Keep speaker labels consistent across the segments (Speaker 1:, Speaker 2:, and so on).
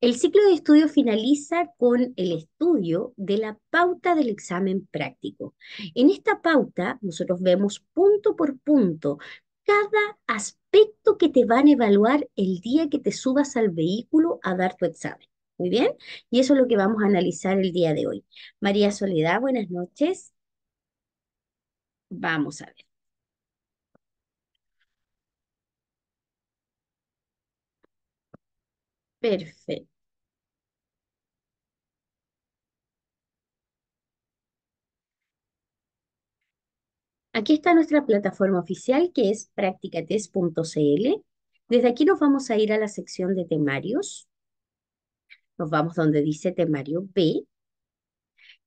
Speaker 1: El ciclo de estudio finaliza con el estudio de la pauta del examen práctico. En esta pauta nosotros vemos punto por punto cada aspecto que te van a evaluar el día que te subas al vehículo a dar tu examen. Muy bien, y eso es lo que vamos a analizar el día de hoy. María Soledad, buenas noches. Vamos a ver. Perfecto. Aquí está nuestra plataforma oficial que es practicates.cl. Desde aquí nos vamos a ir a la sección de temarios. Nos vamos donde dice temario B.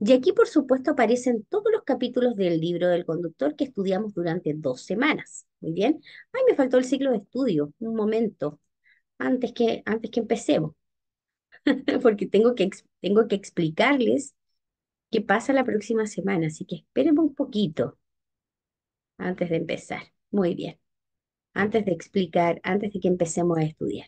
Speaker 1: Y aquí, por supuesto, aparecen todos los capítulos del libro del conductor que estudiamos durante dos semanas. Muy bien. Ay, me faltó el ciclo de estudio. Un momento antes que, antes que empecemos, porque tengo que, tengo que explicarles qué pasa la próxima semana, así que esperemos un poquito antes de empezar. Muy bien, antes de explicar, antes de que empecemos a estudiar.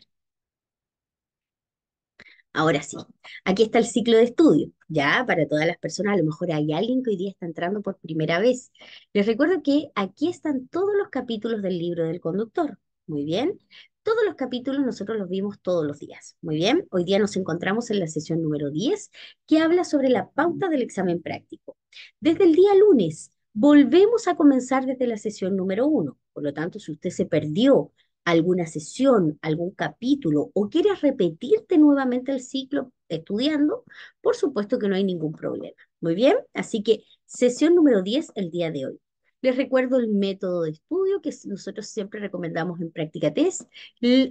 Speaker 1: Ahora sí, aquí está el ciclo de estudio, ya para todas las personas, a lo mejor hay alguien que hoy día está entrando por primera vez. Les recuerdo que aquí están todos los capítulos del libro del conductor, muy bien. Todos los capítulos nosotros los vimos todos los días. Muy bien. Hoy día nos encontramos en la sesión número 10 que habla sobre la pauta del examen práctico. Desde el día lunes volvemos a comenzar desde la sesión número 1. Por lo tanto, si usted se perdió alguna sesión, algún capítulo o quiere repetirte nuevamente el ciclo estudiando, por supuesto que no hay ningún problema. Muy bien, así que sesión número 10 el día de hoy. Les recuerdo el método de estudio que nosotros siempre recomendamos en práctica test.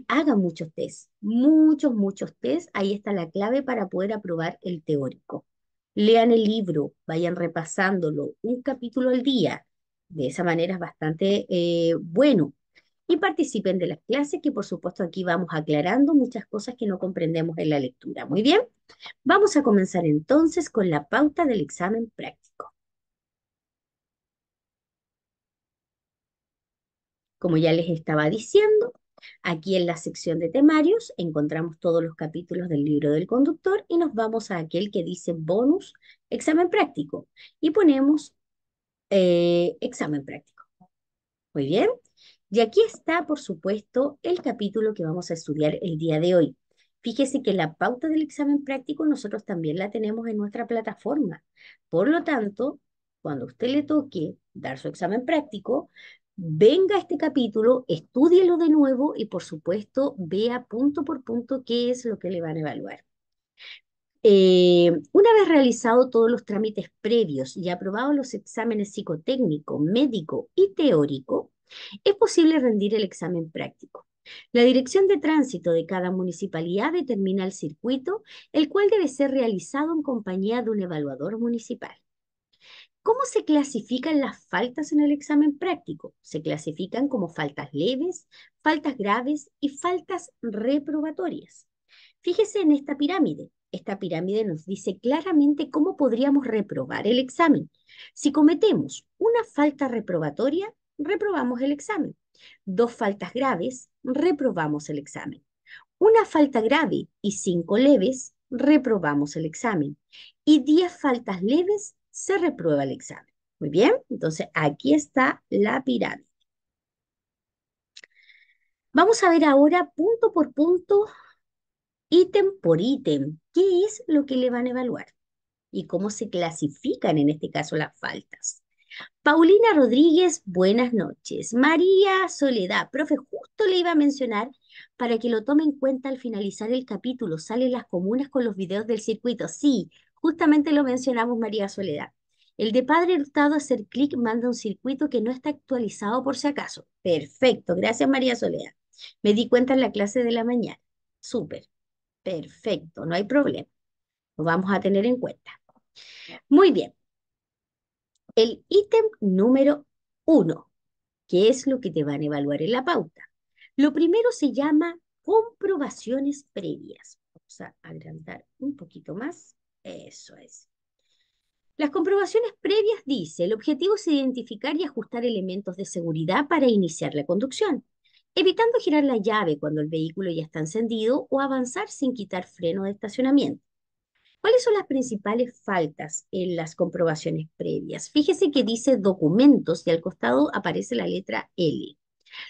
Speaker 1: Hagan muchos test, muchos, muchos test. Ahí está la clave para poder aprobar el teórico. Lean el libro, vayan repasándolo un capítulo al día. De esa manera es bastante eh, bueno. Y participen de las clases, que por supuesto aquí vamos aclarando muchas cosas que no comprendemos en la lectura. Muy bien, vamos a comenzar entonces con la pauta del examen práctico. Como ya les estaba diciendo, aquí en la sección de temarios encontramos todos los capítulos del libro del conductor y nos vamos a aquel que dice bonus, examen práctico, y ponemos eh, examen práctico. Muy bien. Y aquí está, por supuesto, el capítulo que vamos a estudiar el día de hoy. Fíjese que la pauta del examen práctico nosotros también la tenemos en nuestra plataforma. Por lo tanto, cuando usted le toque dar su examen práctico, venga a este capítulo, estudielo de nuevo y por supuesto vea punto por punto qué es lo que le van a evaluar. Eh, una vez realizado todos los trámites previos y aprobados los exámenes psicotécnico, médico y teórico, es posible rendir el examen práctico. La dirección de tránsito de cada municipalidad determina el circuito, el cual debe ser realizado en compañía de un evaluador municipal. ¿Cómo se clasifican las faltas en el examen práctico? Se clasifican como faltas leves, faltas graves y faltas reprobatorias. Fíjese en esta pirámide. Esta pirámide nos dice claramente cómo podríamos reprobar el examen. Si cometemos una falta reprobatoria, reprobamos el examen. Dos faltas graves, reprobamos el examen. Una falta grave y cinco leves, reprobamos el examen. Y diez faltas leves, se reprueba el examen. Muy bien, entonces aquí está la pirámide. Vamos a ver ahora punto por punto, ítem por ítem, qué es lo que le van a evaluar y cómo se clasifican en este caso las faltas. Paulina Rodríguez, buenas noches. María Soledad, profe, justo le iba a mencionar para que lo tome en cuenta al finalizar el capítulo. Salen las comunas con los videos del circuito. Sí, Justamente lo mencionamos María Soledad. El de Padre Hurtado hacer clic manda un circuito que no está actualizado por si acaso. Perfecto, gracias María Soledad. Me di cuenta en la clase de la mañana. Súper, perfecto, no hay problema. Lo vamos a tener en cuenta. Muy bien. El ítem número uno, que es lo que te van a evaluar en la pauta. Lo primero se llama comprobaciones previas. Vamos a agrandar un poquito más. Eso es. Las comprobaciones previas dice, el objetivo es identificar y ajustar elementos de seguridad para iniciar la conducción, evitando girar la llave cuando el vehículo ya está encendido o avanzar sin quitar freno de estacionamiento. ¿Cuáles son las principales faltas en las comprobaciones previas? Fíjese que dice documentos y al costado aparece la letra L,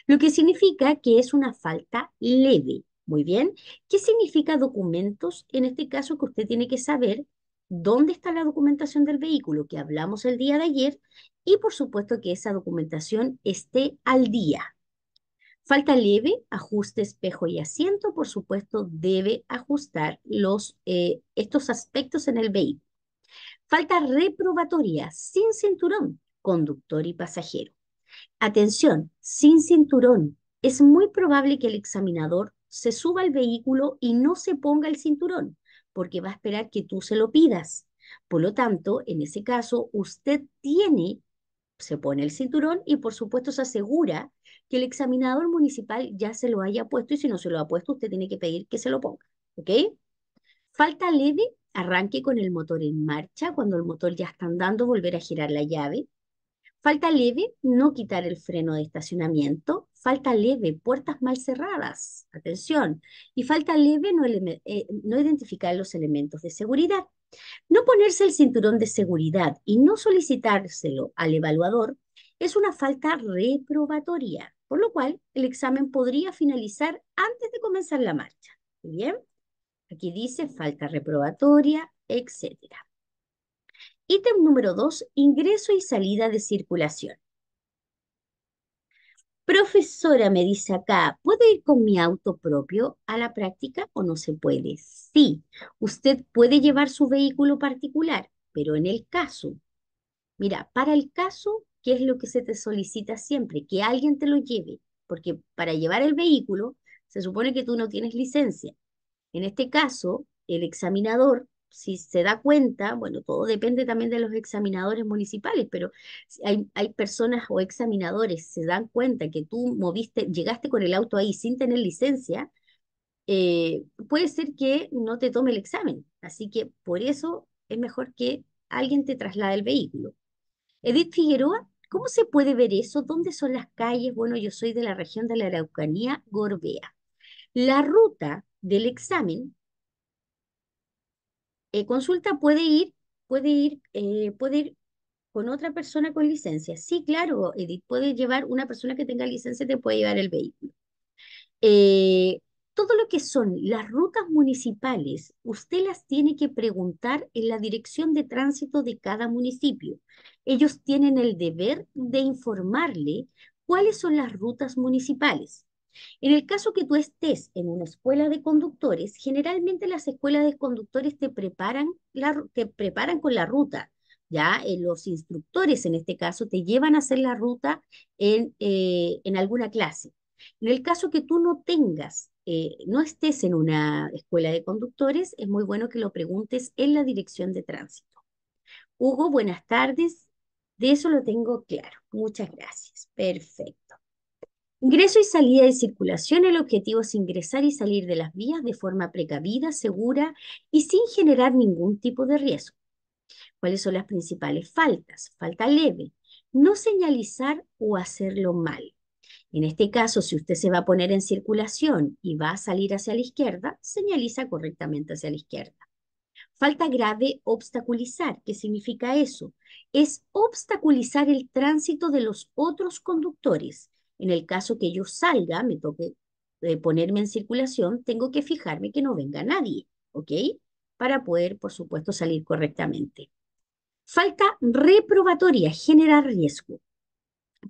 Speaker 1: lo que significa que es una falta leve. Muy bien. ¿Qué significa documentos? En este caso que usted tiene que saber dónde está la documentación del vehículo que hablamos el día de ayer y por supuesto que esa documentación esté al día. Falta leve, ajuste espejo y asiento, por supuesto debe ajustar los, eh, estos aspectos en el vehículo. Falta reprobatoria, sin cinturón, conductor y pasajero. Atención, sin cinturón. Es muy probable que el examinador se suba al vehículo y no se ponga el cinturón, porque va a esperar que tú se lo pidas. Por lo tanto, en ese caso, usted tiene, se pone el cinturón y por supuesto se asegura que el examinador municipal ya se lo haya puesto y si no se lo ha puesto, usted tiene que pedir que se lo ponga. ¿Ok? Falta leve, arranque con el motor en marcha. Cuando el motor ya está andando, volver a girar la llave. Falta leve, no quitar el freno de estacionamiento. Falta leve, puertas mal cerradas, atención. Y falta leve, no, eh, no, identificar los elementos de seguridad. No ponerse el cinturón de seguridad y no solicitárselo al evaluador es una falta reprobatoria, por lo cual el examen podría finalizar antes de comenzar la marcha. ¿Bien? Aquí dice falta reprobatoria, etcétera. Ítem número dos, ingreso y salida de circulación. Profesora, me dice acá, ¿puedo ir con mi auto propio a la práctica o no se puede? Sí, usted puede llevar su vehículo particular, pero en el caso, mira, para el caso, ¿qué es lo que se te solicita siempre? Que alguien te lo lleve, porque para llevar el vehículo se supone que tú no tienes licencia. En este caso, el examinador si se da cuenta, bueno, todo depende también de los examinadores municipales, pero hay, hay personas o examinadores se dan cuenta que tú moviste, llegaste con el auto ahí sin tener licencia, eh, puede ser que no te tome el examen. Así que por eso es mejor que alguien te traslade el vehículo. Edith Figueroa, ¿cómo se puede ver eso? ¿Dónde son las calles? Bueno, yo soy de la región de la Araucanía, Gorbea. La ruta del examen eh, consulta puede ir, puede ir, eh, ir con otra persona con licencia. Sí, claro, Edith, puede llevar una persona que tenga licencia, te puede llevar el vehículo. Eh, todo lo que son las rutas municipales, usted las tiene que preguntar en la dirección de tránsito de cada municipio. Ellos tienen el deber de informarle cuáles son las rutas municipales. En el caso que tú estés en una escuela de conductores, generalmente las escuelas de conductores te preparan, te preparan con la ruta, ¿ya? Eh, los instructores en este caso te llevan a hacer la ruta en, eh, alguna clase. En el caso que tú no tengas, eh, no estés en una escuela de conductores, es muy bueno que lo preguntes en la dirección de tránsito. Hugo, buenas tardes. De eso lo tengo claro. Muchas gracias. Perfecto. Ingreso y salida de circulación. El objetivo es ingresar y salir de las vías de forma precavida, segura y sin generar ningún tipo de riesgo. ¿Cuáles son las principales faltas? Falta leve. No señalizar o hacerlo mal. En este caso, si usted se va a poner en circulación y va a salir hacia la izquierda, señaliza correctamente hacia la izquierda. Falta grave, obstaculizar. ¿Qué significa eso? Es obstaculizar el tránsito de los otros conductores en el caso que yo salga, me toque eh, ponerme en circulación, tengo que fijarme que no venga nadie, ¿ok? Para poder, por supuesto, salir correctamente. Falta reprobatoria, generar riesgo.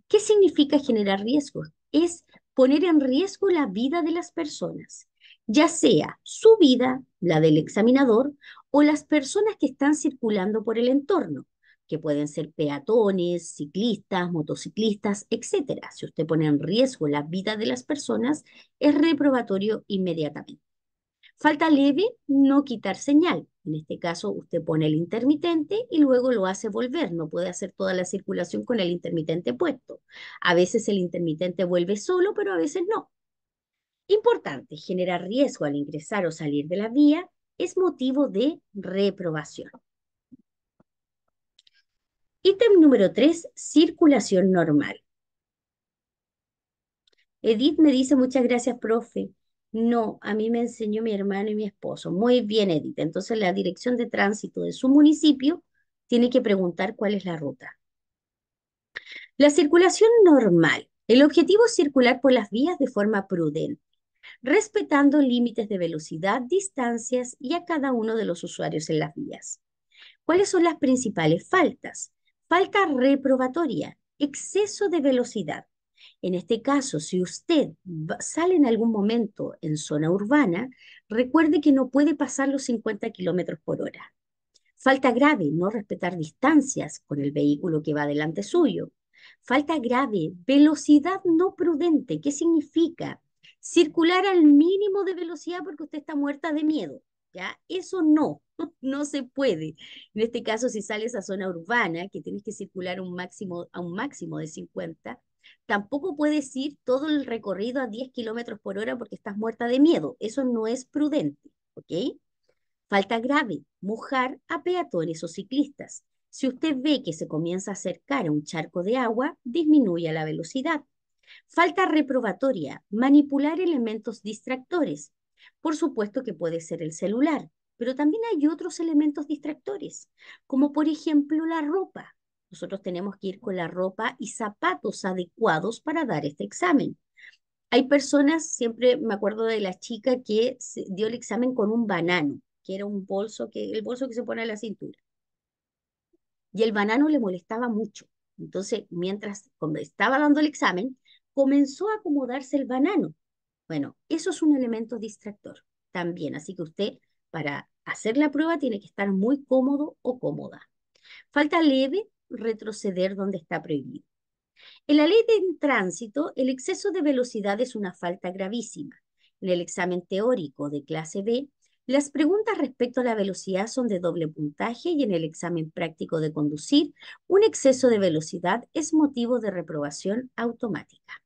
Speaker 1: ¿Qué significa generar riesgo? Es poner en riesgo la vida de las personas, ya sea su vida, la del examinador, o las personas que están circulando por el entorno que pueden ser peatones, ciclistas, motociclistas, etc. Si usted pone en riesgo la vida de las personas, es reprobatorio inmediatamente. Falta leve, no quitar señal. En este caso, usted pone el intermitente y luego lo hace volver. No puede hacer toda la circulación con el intermitente puesto. A veces el intermitente vuelve solo, pero a veces no. Importante, generar riesgo al ingresar o salir de la vía es motivo de reprobación. Ítem número 3, circulación normal. Edith me dice, muchas gracias, profe. No, a mí me enseñó mi hermano y mi esposo. Muy bien, Edith. Entonces, la dirección de tránsito de su municipio tiene que preguntar cuál es la ruta. La circulación normal. El objetivo es circular por las vías de forma prudente, respetando límites de velocidad, distancias y a cada uno de los usuarios en las vías. ¿Cuáles son las principales faltas? Falta reprobatoria, exceso de velocidad. En este caso, si usted sale en algún momento en zona urbana, recuerde que no puede pasar los 50 kilómetros por hora. Falta grave, no respetar distancias con el vehículo que va delante suyo. Falta grave, velocidad no prudente. ¿Qué significa? Circular al mínimo de velocidad porque usted está muerta de miedo. ¿ya? Eso no, no se puede. En este caso, si sales a zona urbana, que tienes que circular un máximo, a un máximo de 50, tampoco puedes ir todo el recorrido a 10 kilómetros por hora porque estás muerta de miedo. Eso no es prudente, Falta grave, mojar a peatones o ciclistas. Si usted ve que se comienza a acercar a un charco de agua, disminuya la velocidad. Falta reprobatoria, manipular elementos distractores. Por supuesto que puede ser el celular, pero también hay otros elementos distractores, como por ejemplo la ropa. Nosotros tenemos que ir con la ropa y zapatos adecuados para dar este examen. Hay personas, siempre me acuerdo de la chica que dio el examen con un banano, que era un bolso que el bolso que se pone a la cintura. Y el banano le molestaba mucho. Entonces, mientras estaba dando el examen, comenzó a acomodarse el banano bueno, eso es un elemento distractor también, así que usted para hacer la prueba tiene que estar muy cómodo o cómoda. Falta leve retroceder donde está prohibido. En la ley de tránsito, el exceso de velocidad es una falta gravísima. En el examen teórico de clase B, las preguntas respecto a la velocidad son de doble puntaje y en el examen práctico de conducir, un exceso de velocidad es motivo de reprobación automática.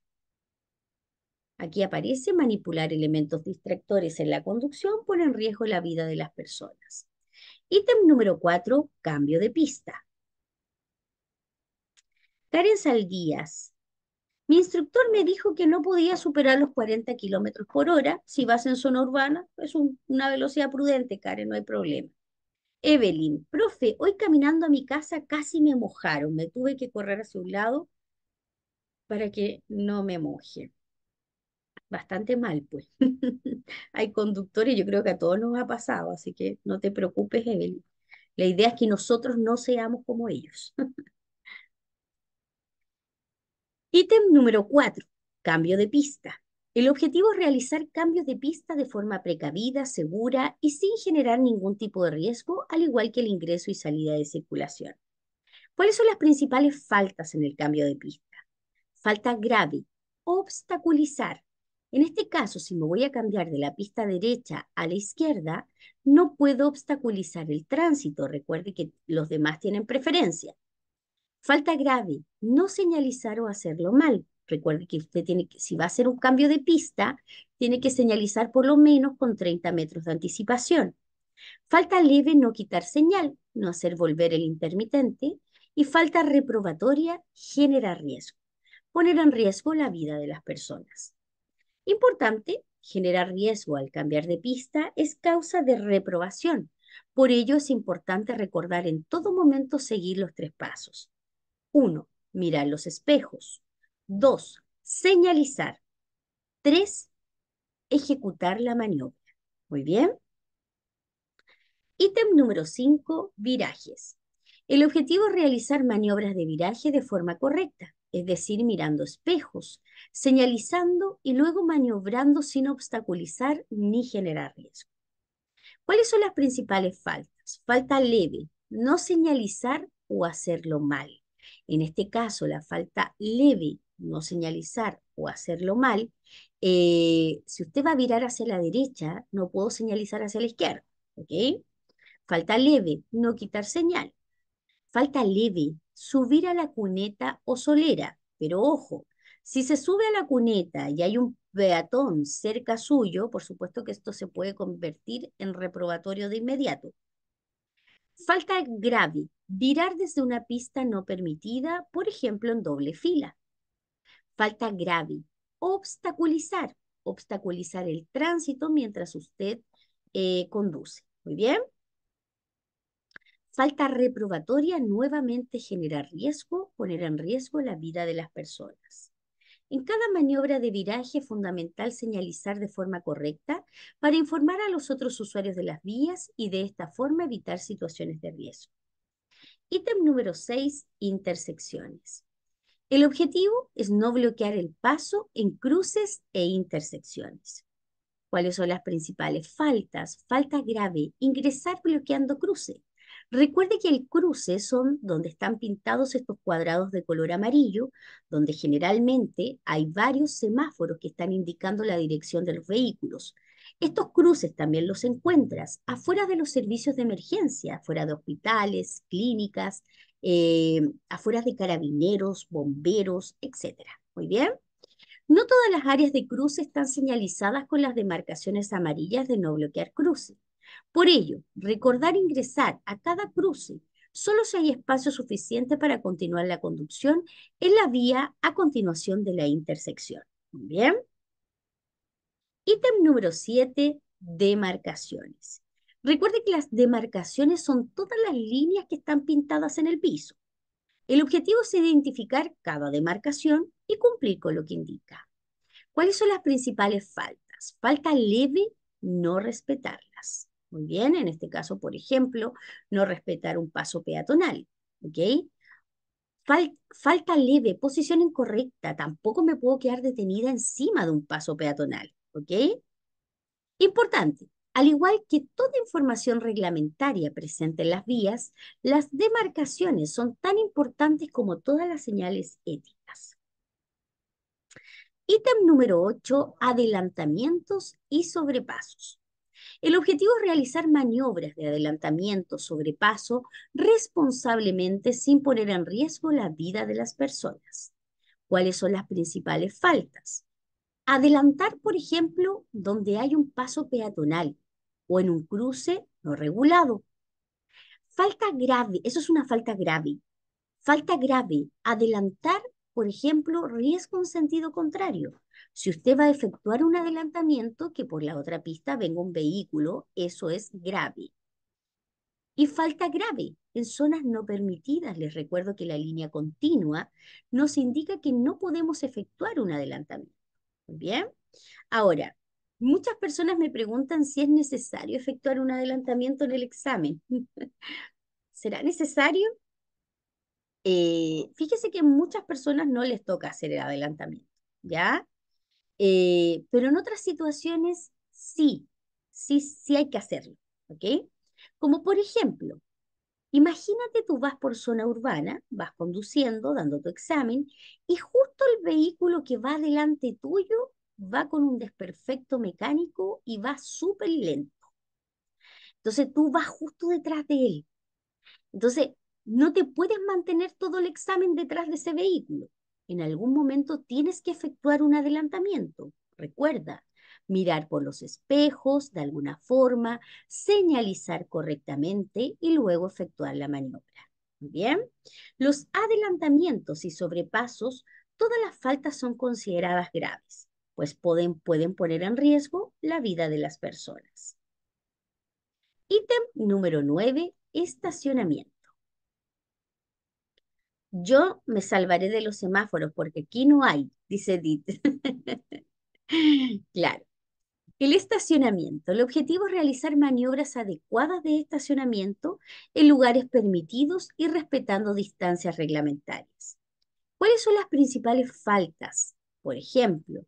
Speaker 1: Aquí aparece manipular elementos distractores en la conducción pone en riesgo la vida de las personas. Ítem número 4, cambio de pista. Karen Saldías. Mi instructor me dijo que no podía superar los 40 kilómetros por hora. Si vas en zona urbana, es una velocidad prudente, Karen, no hay problema. Evelyn, profe, hoy caminando a mi casa casi me mojaron. Me tuve que correr hacia un lado para que no me moje bastante mal, pues. Hay conductores, yo creo que a todos nos ha pasado, así que no te preocupes, Evelyn. La idea es que nosotros no seamos como ellos. Ítem número 4, cambio de pista. El objetivo es realizar cambios de pista de forma precavida, segura y sin generar ningún tipo de riesgo, al igual que el ingreso y salida de circulación. ¿Cuáles son las principales faltas en el cambio de pista? Falta grave, obstaculizar, en este caso, si me voy a cambiar de la pista derecha a la izquierda, no puedo obstaculizar el tránsito. Recuerde que los demás tienen preferencia. Falta grave, no señalizar o hacerlo mal. Recuerde que usted tiene que, si va a hacer un cambio de pista, tiene que señalizar por lo menos con 30 metros de anticipación. Falta leve, no quitar señal, no hacer volver el intermitente. Y falta reprobatoria, genera riesgo. Poner en riesgo la vida de las personas. Importante, generar riesgo al cambiar de pista es causa de reprobación. Por ello es importante recordar en todo momento seguir los tres pasos. 1. Mirar los espejos. 2. Señalizar. 3. Ejecutar la maniobra. Muy bien. Ítem número 5. Virajes. El objetivo es realizar maniobras de viraje de forma correcta, es decir, mirando espejos, señalizando y luego maniobrando sin obstaculizar ni generar riesgo. ¿Cuáles son las principales faltas? Falta leve, no señalizar o hacerlo mal. En este caso, la falta leve, no señalizar o hacerlo mal, eh, si usted va a virar hacia la derecha, no puedo señalizar hacia la izquierda, Falta leve, no quitar señal. Falta leve, subir a la cuneta o solera, pero ojo, si se sube a la cuneta y hay un peatón cerca suyo, por supuesto que esto se puede convertir en reprobatorio de inmediato. Falta grave, virar desde una pista no permitida, por ejemplo en doble fila. Falta grave, obstaculizar, obstaculizar el tránsito mientras usted eh, conduce. Muy bien falta reprobatoria nuevamente generar riesgo, poner en riesgo la vida de las personas. En cada maniobra de viraje es fundamental señalizar de forma correcta para informar a los otros usuarios de las vías y de esta forma evitar situaciones de riesgo. Ítem número 6, intersecciones. El objetivo es no bloquear el paso en cruces e intersecciones. ¿Cuáles son las principales faltas? Falta grave, ingresar bloqueando cruce. Recuerde que el cruce son donde están pintados estos cuadrados de color amarillo, donde generalmente hay varios semáforos que están indicando la dirección de los vehículos. Estos cruces también los encuentras afuera de los servicios de emergencia, afuera de hospitales, clínicas, eh, afuera de carabineros, bomberos, etc. Muy bien. No todas las áreas de cruce están señalizadas con las demarcaciones amarillas de no bloquear cruces. Por ello, recordar ingresar a cada cruce solo si hay espacio suficiente para continuar la conducción en la vía a continuación de la intersección. Bien. Ítem número 7, demarcaciones. Recuerde que las demarcaciones son todas las líneas que están pintadas en el piso. El objetivo es identificar cada demarcación y cumplir con lo que indica. ¿Cuáles son las principales faltas? Falta leve, no respetarla. Muy bien, en este caso, por ejemplo, no respetar un paso peatonal. falta leve, posición incorrecta. Tampoco me puedo quedar detenida encima de un paso peatonal. Importante. Al igual que toda información reglamentaria presente en las vías, las demarcaciones son tan importantes como todas las señales éticas. Ítem número 8, adelantamientos y sobrepasos. El objetivo es realizar maniobras de adelantamiento, sobre paso responsablemente sin poner en riesgo la vida de las personas. ¿Cuáles son las principales faltas? Adelantar, por ejemplo, donde hay un paso peatonal o en un cruce no regulado. Falta grave, eso es una falta grave. Falta grave, adelantar, por ejemplo, riesgo en sentido contrario si usted va a efectuar un adelantamiento, que por la otra pista venga un vehículo, eso es grave. Y falta grave en zonas no permitidas. Les recuerdo que la línea continua nos indica que no podemos efectuar un adelantamiento. bien. Ahora, muchas personas me preguntan si es necesario efectuar un adelantamiento en el examen. ¿Será necesario? Eh, fíjese que muchas personas no les toca hacer el adelantamiento, ¿ya? Eh, pero en otras situaciones sí, sí, sí hay que hacerlo, ¿ok? Como por ejemplo, imagínate tú vas por zona urbana, vas conduciendo, dando tu examen, y justo el vehículo que va delante tuyo va con un desperfecto mecánico y va súper lento. Entonces tú vas justo detrás de él. Entonces, no te puedes mantener todo el examen detrás de ese vehículo en algún momento tienes que efectuar un adelantamiento. Recuerda, mirar por los espejos de alguna forma, señalizar correctamente y luego efectuar la maniobra. Bien, los adelantamientos y sobrepasos, todas las faltas son consideradas graves, pues pueden, pueden poner en riesgo la vida de las personas. Ítem número 9, estacionamiento. Yo me salvaré de los semáforos porque aquí no hay, dice Edith. claro. El estacionamiento. El objetivo es realizar maniobras adecuadas de estacionamiento en lugares permitidos y respetando distancias reglamentarias. ¿Cuáles son las principales faltas? Por ejemplo,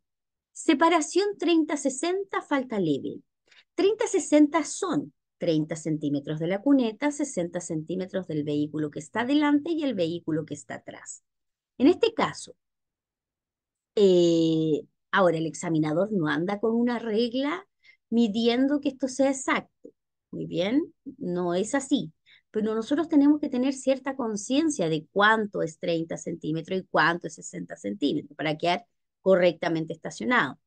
Speaker 1: separación 30-60, falta leve. 30-60 son 30 centímetros de la cuneta, 60 centímetros del vehículo que está delante y el vehículo que está atrás. En este caso, eh, ahora el examinador no anda con una regla midiendo que esto sea exacto. Muy bien, no es así. Pero nosotros tenemos que tener cierta conciencia de cuánto es 30 centímetros y cuánto es 60 centímetros para quedar correctamente estacionado.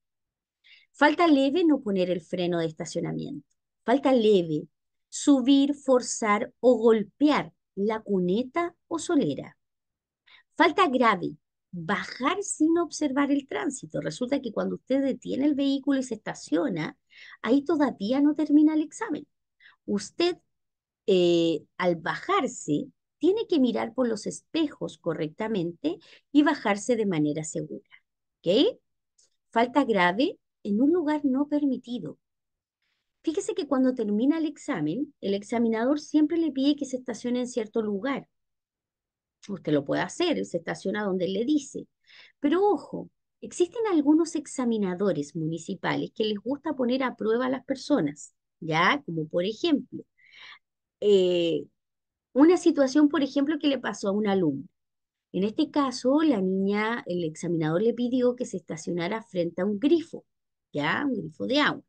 Speaker 1: Falta leve no poner el freno de estacionamiento falta leve, subir, forzar o golpear la cuneta o solera. Falta grave, bajar sin observar el tránsito. Resulta que cuando usted detiene el vehículo y se estaciona, ahí todavía no termina el examen. Usted, eh, al bajarse, tiene que mirar por los espejos correctamente y bajarse de manera segura. ¿Ok? Falta grave en un lugar no permitido. Fíjese que cuando termina el examen, el examinador siempre le pide que se estacione en cierto lugar. Usted lo puede hacer, se estaciona donde le dice. Pero ojo, existen algunos examinadores municipales que les gusta poner a prueba a las personas, ¿ya? Como por ejemplo, eh, una situación, por ejemplo, que le pasó a un alumno. En este caso, la niña, el examinador le pidió que se estacionara frente a un grifo, ¿ya? Un grifo de agua.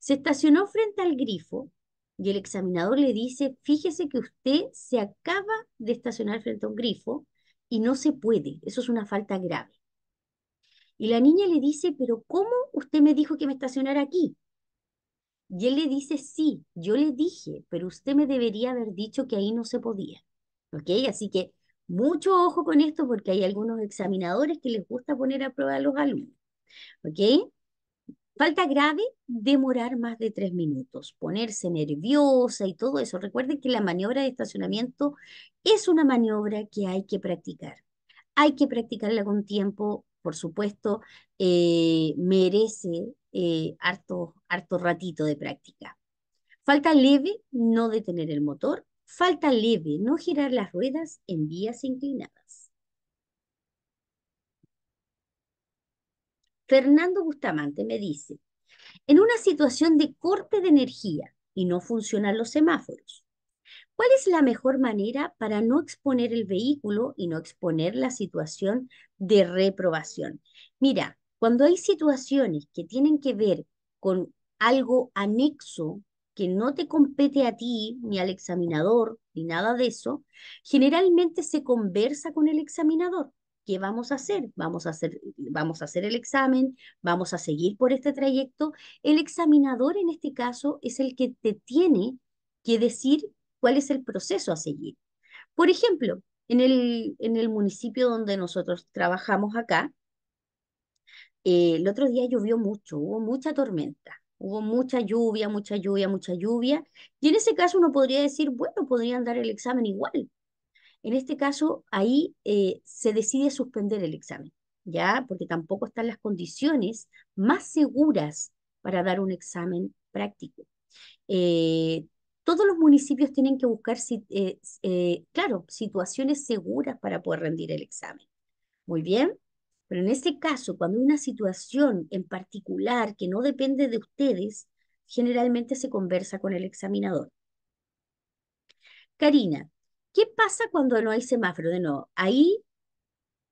Speaker 1: Se estacionó frente al grifo y el examinador le dice, fíjese que usted se acaba de estacionar frente a un grifo y no se puede, eso es una falta grave. Y la niña le dice, pero ¿cómo usted me dijo que me estacionara aquí? Y él le dice, sí, yo le dije, pero usted me debería haber dicho que ahí no se podía. ¿Ok? Así que mucho ojo con esto porque hay algunos examinadores que les gusta poner a prueba a los alumnos. ¿Ok? Falta grave, demorar más de tres minutos, ponerse nerviosa y todo eso. Recuerden que la maniobra de estacionamiento es una maniobra que hay que practicar. Hay que practicarla con tiempo, por supuesto, eh, merece eh, harto, harto ratito de práctica. Falta leve, no detener el motor. Falta leve, no girar las ruedas en vías inclinadas. Fernando Bustamante me dice, en una situación de corte de energía y no funcionan los semáforos, ¿cuál es la mejor manera para no exponer el vehículo y no exponer la situación de reprobación? Mira, cuando hay situaciones que tienen que ver con algo anexo que no te compete a ti ni al examinador ni nada de eso, generalmente se conversa con el examinador. ¿qué vamos a hacer? Vamos a hacer, vamos a hacer el examen, vamos a seguir por este trayecto. El examinador en este caso es el que te tiene que decir cuál es el proceso a seguir. Por ejemplo, en el, en el municipio donde nosotros trabajamos acá, eh, el otro día llovió mucho, hubo mucha tormenta, hubo mucha lluvia, mucha lluvia, mucha lluvia, y en ese caso uno podría decir, bueno, podrían dar el examen igual, en este caso, ahí eh, se decide suspender el examen, ¿ya? Porque tampoco están las condiciones más seguras para dar un examen práctico. Eh, todos los municipios tienen que buscar, eh, claro, situaciones seguras para poder rendir el examen. Muy bien, pero en este caso, cuando hay una situación en particular que no depende de ustedes, generalmente se conversa con el examinador. Karina, ¿Qué pasa cuando no hay semáforo? De nuevo, ahí,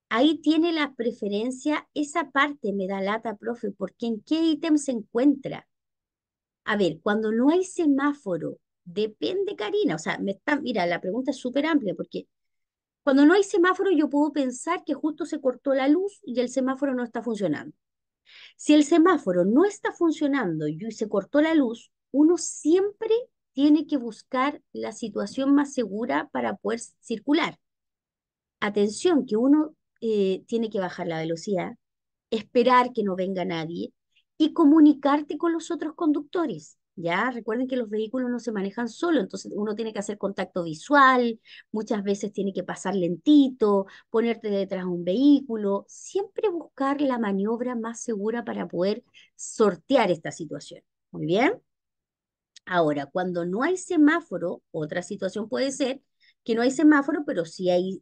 Speaker 1: ahí tiene la preferencia, esa parte me da lata, profe, porque en qué ítem se encuentra. A ver, cuando no hay semáforo, depende, Karina, o sea, me está, mira, la pregunta es súper amplia, porque cuando no hay semáforo yo puedo pensar que justo se cortó la luz y el semáforo no está funcionando. Si el semáforo no está funcionando y se cortó la luz, uno siempre tiene que buscar la situación más segura para poder circular. Atención, que uno eh, tiene que bajar la velocidad, esperar que no venga nadie y comunicarte con los otros conductores. Ya, recuerden que los vehículos no se manejan solo, entonces uno tiene que hacer contacto visual, muchas veces tiene que pasar lentito, ponerte detrás de un vehículo, siempre buscar la maniobra más segura para poder sortear esta situación. Muy bien. Ahora, cuando no hay semáforo, otra situación puede ser que no hay semáforo, pero sí hay,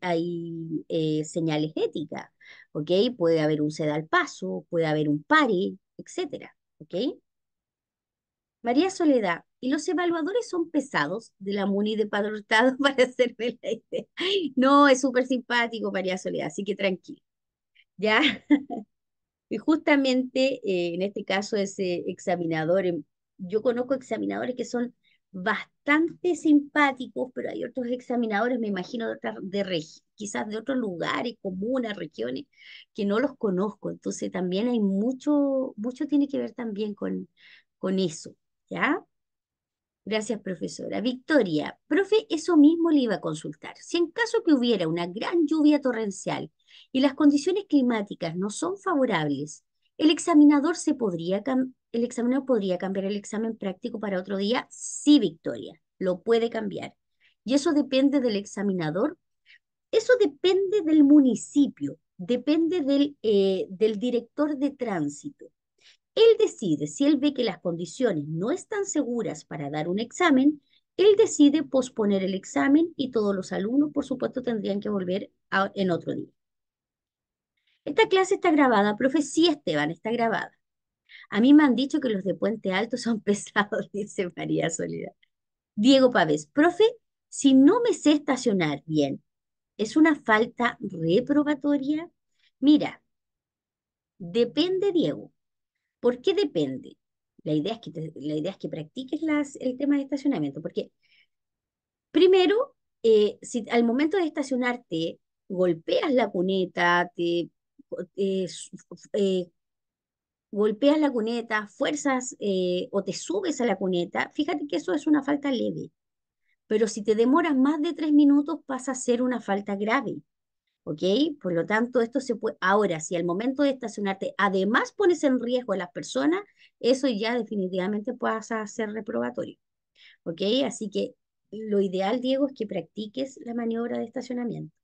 Speaker 1: eh, señales éticas, ¿ok? Puede haber un al paso, puede haber un pare, etcétera, ¿ok? María Soledad, ¿y los evaluadores son pesados de la MUNI de Padrotado para hacerme la idea? No, es súper simpático María Soledad, así que tranquilo, ¿ya? Y justamente eh, en este caso ese examinador em, yo conozco examinadores que son bastante simpáticos, pero hay otros examinadores, me imagino, de, quizás de otros lugares, comunas, regiones, que no los conozco. Entonces también hay mucho, mucho tiene que ver también con, con eso, ¿ya? Gracias, profesora. Victoria, profe, eso mismo le iba a consultar. Si en caso que hubiera una gran lluvia torrencial y las condiciones climáticas no son favorables, ¿el examinador se podría el examinador podría cambiar el examen práctico para otro día. Sí, Victoria, lo puede cambiar. Y eso depende del examinador. Eso depende del municipio, depende del, eh, del director de tránsito. Él decide, si él ve que las condiciones no están seguras para dar un examen, él decide posponer el examen y todos los alumnos, por supuesto, tendrían que volver en otro día. Esta clase está grabada, profe, sí, Esteban, está grabada. A mí me han dicho que los de Puente Alto son pesados, dice María Soledad. Diego Pavés, profe, si no me sé estacionar bien, ¿es una falta reprobatoria? Mira, depende, Diego. ¿Por qué depende? La idea es que, la idea es que practiques las, el tema de estacionamiento, porque primero, eh, si al momento de estacionarte golpeas la cuneta, te, eh, eh, golpeas la cuneta, fuerzas eh, o te subes a la cuneta, fíjate que eso es una falta leve. Pero si te demoras más de tres minutos pasa a ser una falta grave. ¿Ok? Por lo tanto, esto se puede... Ahora, si al momento de estacionarte además pones en riesgo a las personas, eso ya definitivamente pasa a ser reprobatorio. ¿Ok? Así que lo ideal, Diego, es que practiques la maniobra de estacionamiento.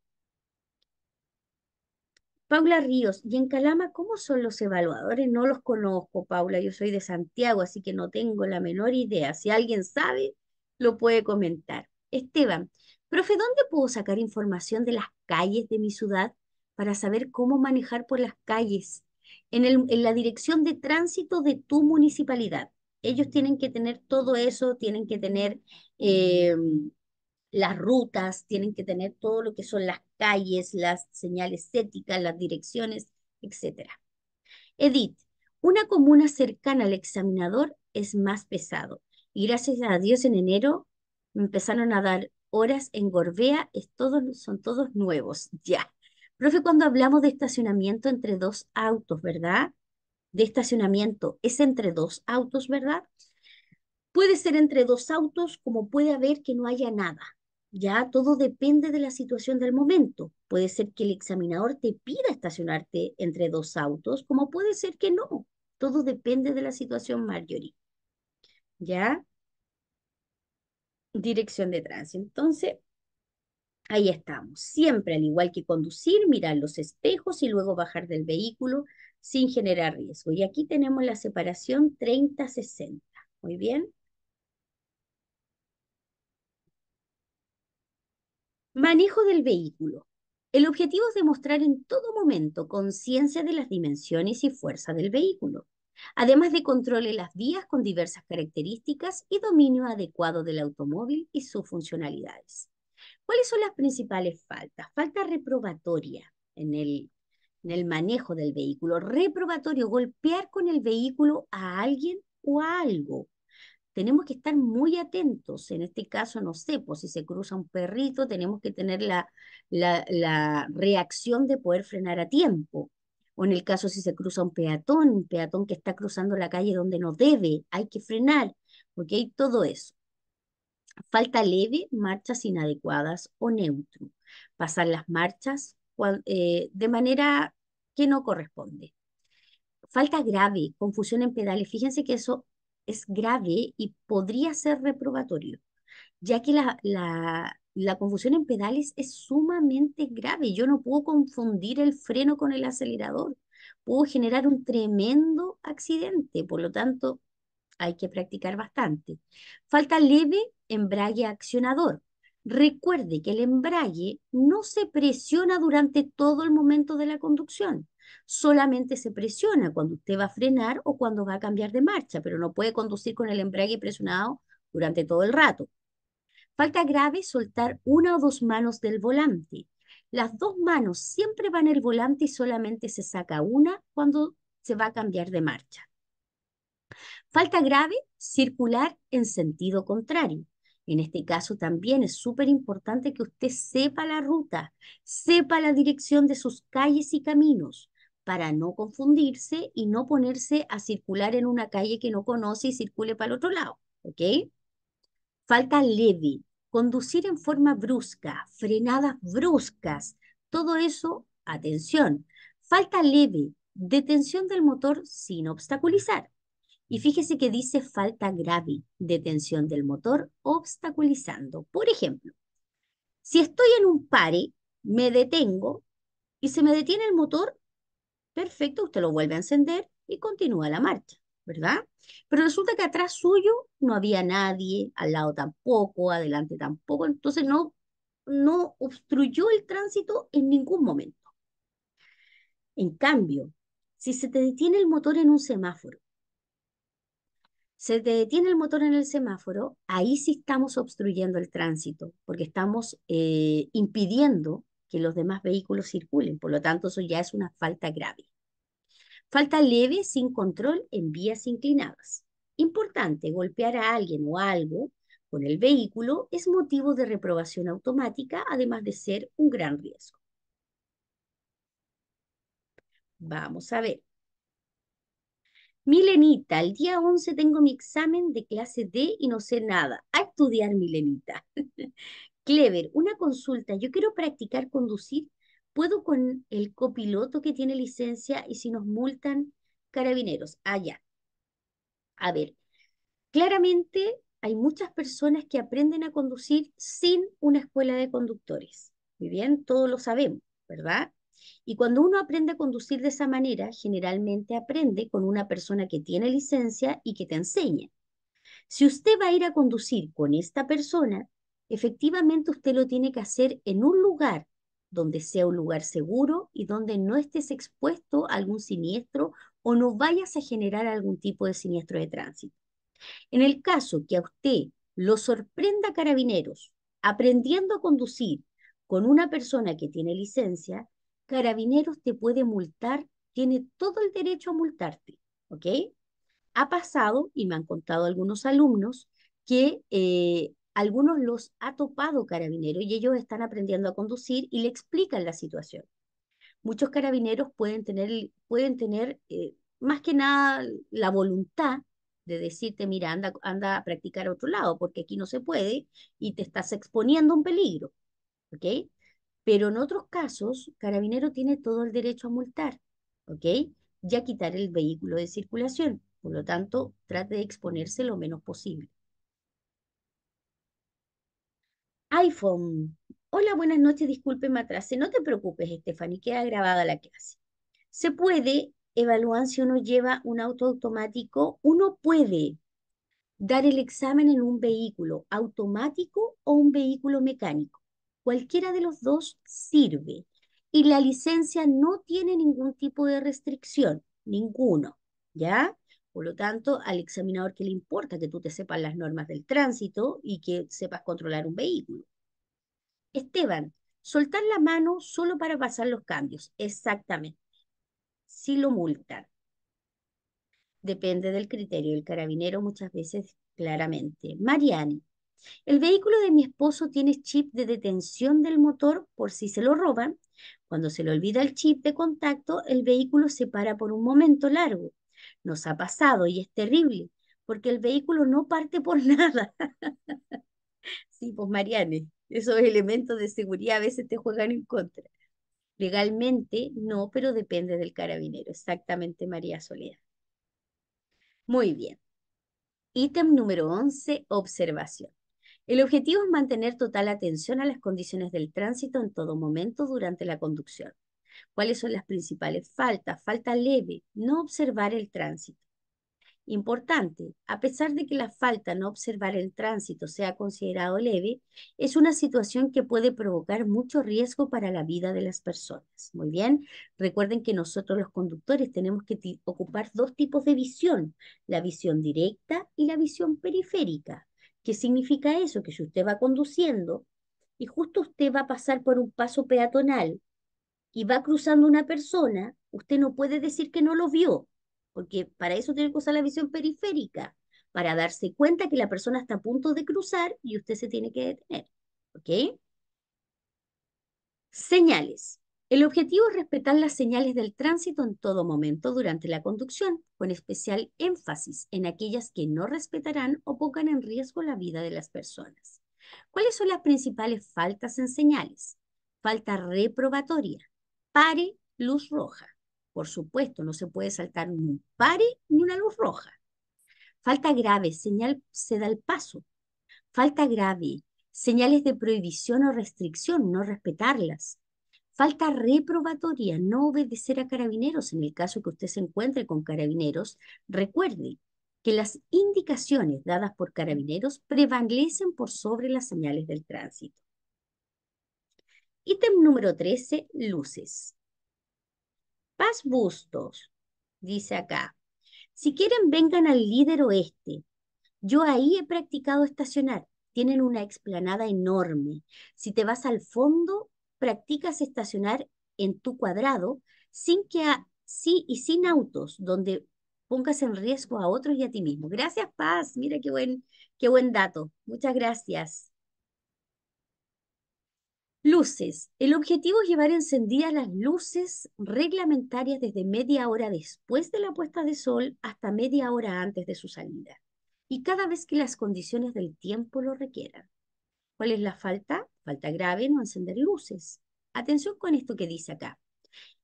Speaker 1: Paula Ríos, y en Calama, ¿cómo son los evaluadores? No los conozco, Paula, yo soy de Santiago, así que no tengo la menor idea. Si alguien sabe, lo puede comentar. Esteban, profe, ¿dónde puedo sacar información de las calles de mi ciudad para saber cómo manejar por las calles? En, el, en la dirección de tránsito de tu municipalidad. Ellos tienen que tener todo eso, tienen que tener... Eh, las rutas, tienen que tener todo lo que son las calles, las señales éticas, las direcciones, etc. Edith, una comuna cercana al examinador es más pesado. Y gracias a Dios en enero me empezaron a dar horas en Gorbea, son todos nuevos, ya. Profe, cuando hablamos de estacionamiento entre dos autos, ¿verdad? De estacionamiento, es entre dos autos, ¿verdad? Puede ser entre dos autos como puede haber que no haya nada. Ya todo depende de la situación del momento. Puede ser que el examinador te pida estacionarte entre dos autos, como puede ser que no. Todo depende de la situación, Marjorie. ¿Ya? Dirección de tránsito. Entonces, ahí estamos. Siempre, al igual que conducir, mirar los espejos y luego bajar del vehículo sin generar riesgo. Y aquí tenemos la separación 30-60. Muy bien. Manejo del vehículo. El objetivo es demostrar en todo momento conciencia de las dimensiones y fuerza del vehículo, además de en las vías con diversas características y dominio adecuado del automóvil y sus funcionalidades. ¿Cuáles son las principales faltas? Falta reprobatoria en el, en el manejo del vehículo. Reprobatorio, golpear con el vehículo a alguien o a algo tenemos que estar muy atentos. En este caso, no sé, pues si se cruza un perrito, tenemos que tener la, la, reacción de poder frenar a tiempo. O en el caso si se cruza un peatón, un peatón que está cruzando la calle donde no debe, hay que frenar, porque hay todo eso. Falta leve, marchas inadecuadas o neutro. Pasar las marchas eh, de manera que no corresponde falta grave, confusión en pedales. Fíjense que eso es grave y podría ser reprobatorio, ya que la, confusión en pedales es sumamente grave. Yo no puedo confundir el freno con el acelerador. Puedo generar un tremendo accidente, por lo tanto, hay que practicar bastante. Falta leve, embrague accionador. Recuerde que el embrague no se presiona durante todo el momento de la conducción solamente se presiona cuando usted va a frenar o cuando va a cambiar de marcha, pero no puede conducir con el embrague presionado durante todo el rato. Falta grave soltar una o dos manos del volante. Las dos manos siempre van al volante y solamente se saca una cuando se va a cambiar de marcha. Falta grave circular en sentido contrario. En este caso también es súper importante que usted sepa la ruta, sepa la dirección de sus calles y caminos para no confundirse y no ponerse a circular en una calle que no conoce y circule para el otro lado, ¿ok? Falta leve, conducir en forma brusca, frenadas bruscas, todo eso, atención. Falta leve, detención del motor sin obstaculizar. Y fíjese que dice falta grave, detención del motor obstaculizando. Por ejemplo, si estoy en un pare, me detengo y se me detiene el motor Perfecto, usted lo vuelve a encender y continúa la marcha, ¿verdad? Pero resulta que atrás suyo no había nadie, al lado tampoco, adelante tampoco, entonces no, no obstruyó el tránsito en ningún momento. En cambio, si se te detiene el motor en un semáforo, se detiene el motor en el semáforo, ahí sí estamos obstruyendo el tránsito, porque estamos eh, impidiendo que los demás vehículos circulen. Por lo tanto, eso ya es una falta grave. Falta leve sin control en vías inclinadas. Importante, golpear a alguien o algo con el vehículo es motivo de reprobación automática, además de ser un gran riesgo. Vamos a ver. Milenita, el día 11 tengo mi examen de clase D y no sé nada. A estudiar, Milenita. Clever, una consulta, yo quiero practicar conducir, ¿puedo con el copiloto que tiene licencia y si nos multan carabineros? Allá. Ah, a ver, claramente hay muchas personas que aprenden a conducir sin una escuela de conductores. Muy bien, todos lo sabemos, ¿verdad? Y cuando uno aprende a conducir de esa manera, generalmente aprende con una persona que tiene licencia y que te enseña. Si usted va a ir a conducir con esta persona, efectivamente usted lo tiene que hacer en un lugar donde sea un lugar seguro y donde no estés expuesto a algún siniestro o no vayas a generar algún tipo de siniestro de tránsito. En el caso que a usted lo sorprenda carabineros aprendiendo a conducir con una persona que tiene licencia, carabineros te puede multar, tiene todo el derecho a multarte, ¿ok? Ha pasado, y me han contado algunos alumnos, que eh, algunos los ha topado carabinero y ellos están aprendiendo a conducir y le explican la situación. Muchos carabineros pueden tener, pueden tener eh, más que nada la voluntad de decirte, mira, anda, a practicar a otro lado, porque aquí no se puede y te estás exponiendo a un peligro. Pero en otros casos, carabinero tiene todo el derecho a multar, ¿ok? Y a quitar el vehículo de circulación. Por lo tanto, trate de exponerse lo menos posible. iPhone. Hola, buenas noches, disculpe, me No te preocupes, Estefani. queda grabada la clase. Se puede evaluar si uno lleva un auto automático, uno puede dar el examen en un vehículo automático o un vehículo mecánico. Cualquiera de los dos sirve. Y la licencia no tiene ningún tipo de restricción, ninguno, ¿ya? Por lo tanto, al examinador que le importa que tú te sepas las normas del tránsito y que sepas controlar un vehículo. Esteban, soltar la mano solo para pasar los cambios. Exactamente. Si lo multan. Depende del criterio del carabinero muchas veces claramente. Mariani, el vehículo de mi esposo tiene chip de detención del motor por si se lo roban. Cuando se le olvida el chip de contacto, el vehículo se para por un momento largo. Nos ha pasado y es terrible, porque el vehículo no parte por nada. sí, pues Mariane esos elementos de seguridad a veces te juegan en contra. Legalmente no, pero depende del carabinero. Exactamente, María Soledad. Muy bien. Ítem número 11, observación. El objetivo es mantener total atención a las condiciones del tránsito en todo momento durante la conducción. ¿Cuáles son las principales faltas? Falta leve, no observar el tránsito. Importante, a pesar de que la falta no observar el tránsito sea considerado leve, es una situación que puede provocar mucho riesgo para la vida de las personas. Muy bien, recuerden que nosotros los conductores tenemos que ocupar dos tipos de visión, la visión directa y la visión periférica. ¿Qué significa eso? Que si usted va conduciendo y justo usted va a pasar por un paso peatonal y va cruzando una persona, usted no puede decir que no lo vio porque para eso tiene que usar la visión periférica, para darse cuenta que la persona está a punto de cruzar y usted se tiene que detener. ¿Ok? Señales. El objetivo es respetar las señales del tránsito en todo momento durante la conducción, con especial énfasis en aquellas que no respetarán o pongan en riesgo la vida de las personas. ¿Cuáles son las principales faltas en señales? Falta reprobatoria, pare, luz roja. Por supuesto, no se puede saltar un pare ni una luz roja. Falta grave, señal se da el paso. Falta grave, señales de prohibición o restricción, no respetarlas. Falta reprobatoria, no obedecer a carabineros en el caso que usted se encuentre con carabineros. Recuerde que las indicaciones dadas por carabineros prevalecen por sobre las señales del tránsito. Ítem número 13, luces. Paz Bustos, dice acá, si quieren vengan al líder oeste. Yo ahí he practicado estacionar. Tienen una explanada enorme. Si te vas al fondo, practicas estacionar en tu cuadrado sin que sí y sin autos, donde pongas en riesgo a otros y a ti mismo. Gracias, Paz. Mira qué buen, qué buen dato. Muchas gracias. Luces. El objetivo es llevar encendidas las luces reglamentarias desde media hora después de la puesta de sol hasta media hora antes de su salida y cada vez que las condiciones del tiempo lo requieran. ¿Cuál es la falta? Falta grave no encender luces. Atención con esto que dice acá.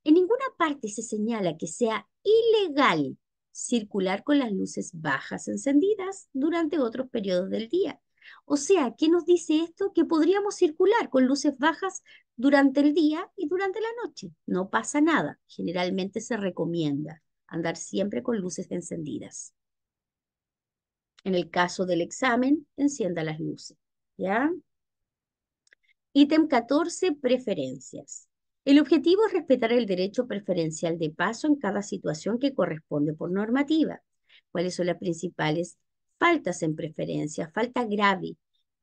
Speaker 1: En ninguna parte se señala que sea ilegal circular con las luces bajas encendidas durante otros periodos del día. O sea, ¿qué nos dice esto? Que podríamos circular con luces bajas durante el día y durante la noche. No pasa nada. Generalmente se recomienda andar siempre con luces encendidas. En el caso del examen, encienda las luces. ¿Ya? Ítem 14, preferencias. El objetivo es respetar el derecho preferencial de paso en cada situación que corresponde por normativa. ¿Cuáles son las principales faltas en preferencia, falta grave,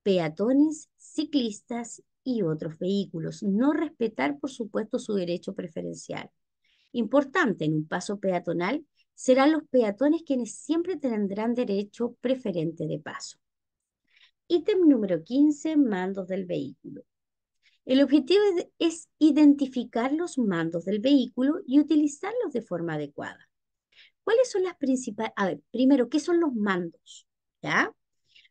Speaker 1: peatones, ciclistas y otros vehículos. No respetar, por supuesto, su derecho preferencial. Importante en un paso peatonal serán los peatones quienes siempre tendrán derecho preferente de paso. Ítem número 15, mandos del vehículo. El objetivo es identificar los mandos del vehículo y utilizarlos de forma adecuada. ¿Cuáles son las principales? A ver, primero, ¿qué son los mandos? ¿Ya?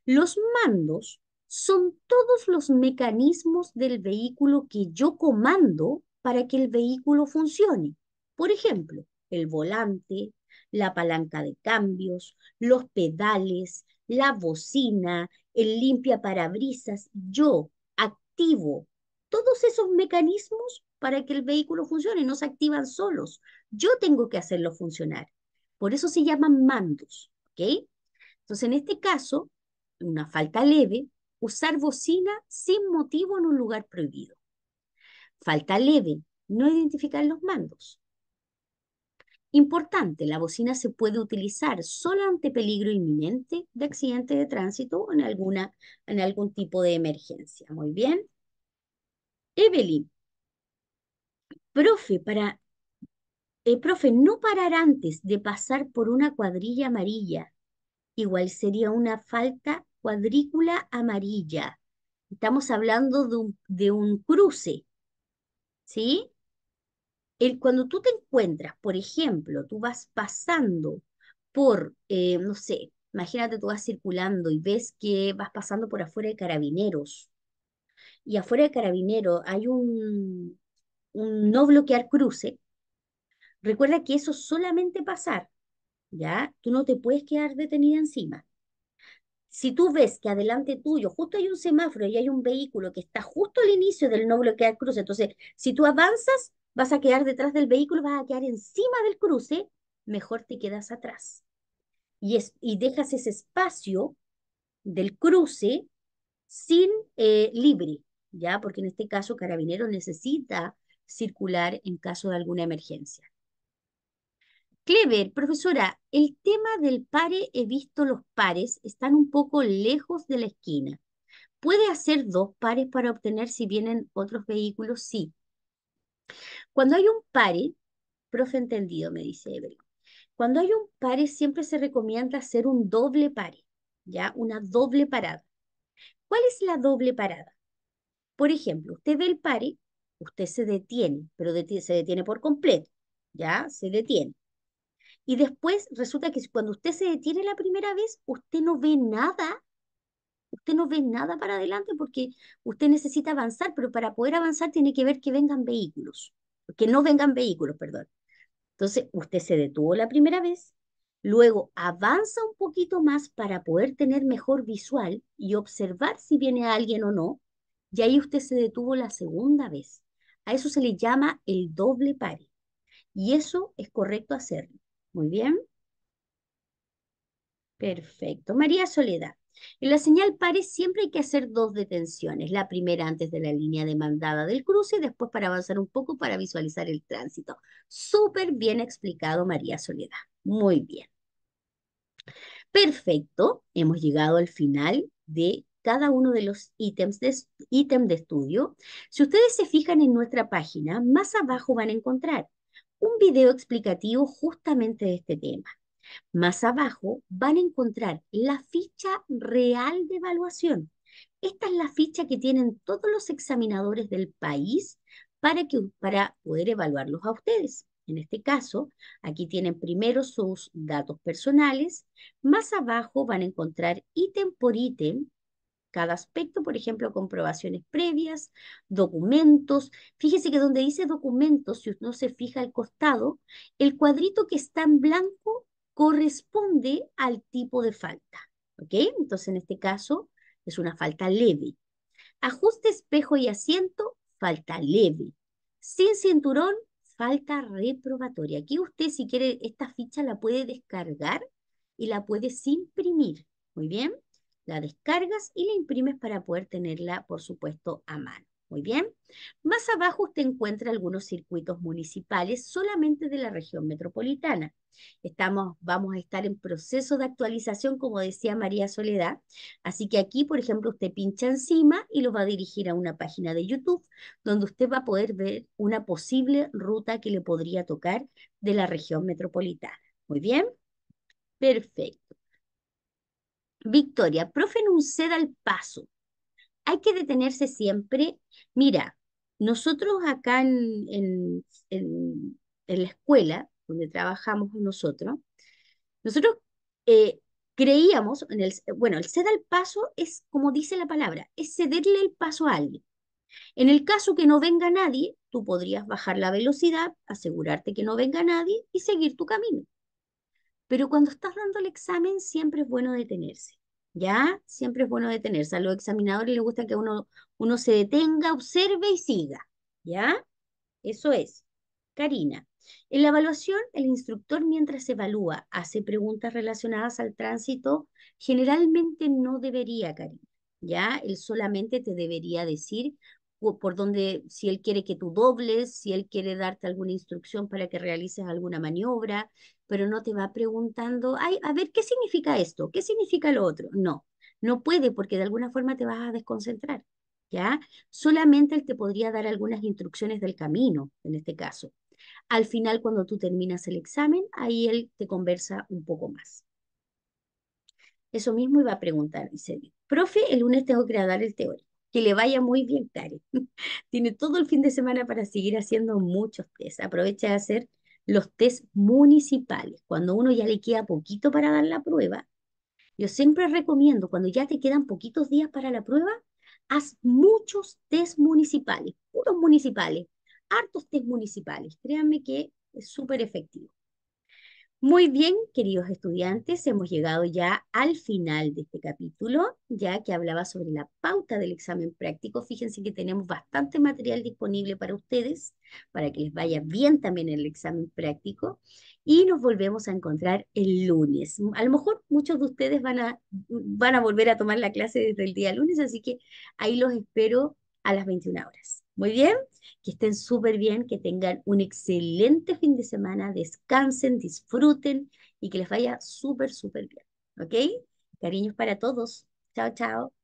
Speaker 1: Los mandos son todos los mecanismos del vehículo que yo comando para que el vehículo funcione. Por ejemplo, el volante, la palanca de cambios, los pedales, la bocina, el limpia parabrisas. Yo activo todos esos mecanismos para que el vehículo funcione, no se activan solos. Yo tengo que hacerlo funcionar. Por eso se llaman mandos, ¿ok? Entonces, en este caso, una falta leve, usar bocina sin motivo en un lugar prohibido. Falta leve, no identificar los mandos. Importante, la bocina se puede utilizar solo ante peligro inminente de accidente de tránsito o en, alguna, en algún tipo de emergencia. Muy bien. Evelyn, profe, para eh, profe, no parar antes de pasar por una cuadrilla amarilla. Igual sería una falta cuadrícula amarilla. Estamos hablando de un, cruce. ¿Sí? El, cuando tú te encuentras, por ejemplo, tú vas pasando por, eh, no sé, imagínate tú vas circulando y ves que vas pasando por afuera de carabineros. Y afuera de carabineros hay un no bloquear cruce, Recuerda que eso solamente pasar, ¿ya? Tú no te puedes quedar detenida encima. Si tú ves que adelante tuyo justo hay un semáforo y hay un vehículo que está justo al inicio del no bloquear cruce, entonces si tú avanzas, vas a quedar detrás del vehículo, vas a quedar encima del cruce, mejor te quedas atrás. Y, es, y dejas ese espacio del cruce sin eh, libre, ¿ya? Porque en este caso Carabinero necesita circular en caso de alguna emergencia. Clever, profesora, el tema del pare he visto los pares están un poco lejos de la esquina. ¿Puede hacer dos pares para obtener si vienen otros vehículos? Sí. Cuando hay un pare, profe entendido, me dice Evelyn, cuando hay un pare siempre se recomienda hacer un doble pare, ¿ya? Una doble parada. ¿Cuál es la doble parada? Por ejemplo, usted ve el pare, usted se detiene, pero se detiene por completo, ¿ya? Se detiene. Y después resulta que cuando usted se detiene la primera vez, usted no ve nada, usted no ve nada para adelante porque usted necesita avanzar, pero para poder avanzar tiene que ver que vengan vehículos, que no vengan vehículos, perdón. Entonces, usted se detuvo la primera vez, luego avanza un poquito más para poder tener mejor visual y observar si viene alguien o no, y ahí usted se detuvo la segunda vez. A eso se le llama el doble pare. Y eso es correcto hacerlo. Muy bien. Perfecto. María Soledad. En la señal PARE siempre hay que hacer dos detenciones, la primera antes de la línea demandada del cruce y después para avanzar un poco para visualizar el tránsito. Súper bien explicado, María Soledad. Muy bien. Perfecto, hemos llegado al final de cada uno de los ítems de, de estudio. Si ustedes se fijan en nuestra página, más abajo van a encontrar un video explicativo justamente de este tema. Más abajo van a encontrar la ficha real de evaluación. Esta es la ficha que tienen todos los examinadores del país para, que, para poder evaluarlos a ustedes. En este caso, aquí tienen primero sus datos personales, más abajo van a encontrar ítem por ítem cada aspecto, por ejemplo, comprobaciones previas, documentos. Fíjese que donde dice documentos, si no se fija al costado, el cuadrito que está en blanco corresponde al tipo de falta. ¿Ok? Entonces, en este caso, es una falta leve. Ajuste espejo y asiento, falta leve. Sin cinturón, falta reprobatoria. Aquí usted, si quiere, esta ficha la puede descargar y la puede imprimir. Muy bien la descargas y la imprimes para poder tenerla, por supuesto, a mano. Muy bien. Más abajo usted encuentra algunos circuitos municipales solamente de la región metropolitana. Estamos, vamos a estar en proceso de actualización, como decía María Soledad. Así que aquí, por ejemplo, usted pincha encima y lo va a dirigir a una página de YouTube donde usted va a poder ver una posible ruta que le podría tocar de la región metropolitana. Muy bien. Perfecto. Victoria, profe, en un sed al paso. Hay que detenerse siempre. Mira, nosotros acá en, la escuela, donde trabajamos nosotros, nosotros eh, creíamos, en el, bueno, el ceder al paso es como dice la palabra, es cederle el paso a alguien. En el caso que no venga nadie, tú podrías bajar la velocidad, asegurarte que no venga nadie y seguir tu camino. Pero cuando estás dando el examen siempre es bueno detenerse, ¿ya? Siempre es bueno detenerse. A los examinadores les gusta que uno, uno se detenga, observe y siga, ¿ya? Eso es. Karina, en la evaluación, el instructor mientras evalúa hace preguntas relacionadas al tránsito, generalmente no debería, Karina, ¿ya? Él solamente te debería decir por donde, si él quiere que tú dobles, si él quiere darte alguna instrucción para que realices alguna maniobra, pero no te va preguntando, ay, a ver, ¿qué significa esto? ¿Qué significa lo otro? No, no puede porque de alguna forma te vas a desconcentrar, ¿ya? Solamente él te podría dar algunas instrucciones del camino, en este caso. Al final, cuando tú terminas el examen, ahí él te conversa un poco más. Eso mismo iba a preguntar, dice, profe, el lunes tengo que dar el teórico. Que le vaya muy bien, Tari. Tiene todo el fin de semana para seguir haciendo muchos test. Aprovecha de hacer los test municipales. Cuando uno ya le queda poquito para dar la prueba, yo siempre recomiendo, cuando ya te quedan poquitos días para la prueba, haz muchos test municipales, puros municipales, hartos test municipales. Créanme que es súper efectivo. Muy bien, queridos estudiantes, hemos llegado ya al final de este capítulo, ya que hablaba sobre la pauta del examen práctico. Fíjense que tenemos bastante material disponible para ustedes, para que les vaya bien también el examen práctico. Y nos volvemos a encontrar el lunes. A lo mejor muchos de ustedes van a, van a volver a tomar la clase desde el día lunes, así que ahí los espero a las 21 horas. Muy bien, que estén súper bien, que tengan un excelente fin de semana, descansen, disfruten y que les vaya súper, súper bien. ¿Ok? Cariños para todos. Chao, chao.